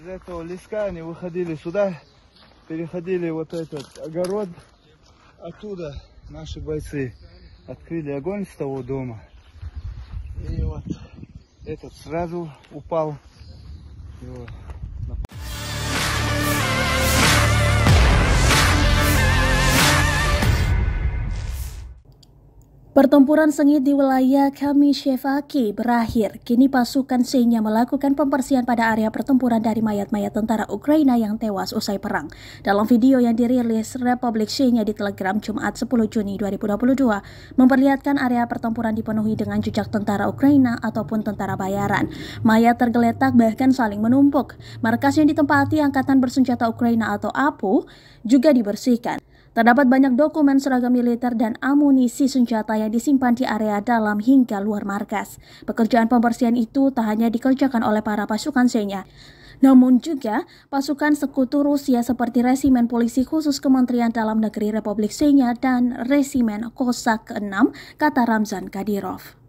Из этого леска они выходили сюда, переходили вот этот огород. Оттуда наши бойцы открыли огонь с того дома. И вот этот сразу упал. Его Pertempuran sengit di wilayah Kamishevaki berakhir. Kini pasukan Senya melakukan pembersihan pada area pertempuran dari mayat-mayat tentara Ukraina yang tewas usai perang. Dalam video yang dirilis Republik Senya di Telegram Jumat 10 Juni 2022, memperlihatkan area pertempuran dipenuhi dengan jejak tentara Ukraina ataupun tentara bayaran. Mayat tergeletak bahkan saling menumpuk. Markas yang ditempati Angkatan Bersenjata Ukraina atau APU juga dibersihkan. Terdapat banyak dokumen seragam militer dan amunisi senjata yang disimpan di area dalam hingga luar markas. Pekerjaan pembersihan itu tak hanya dikerjakan oleh para pasukan Senya, namun juga pasukan sekutu Rusia seperti Resimen Polisi Khusus Kementerian Dalam Negeri Republik Senya dan Resimen Kosa ke-6, kata Ramzan Kadirov.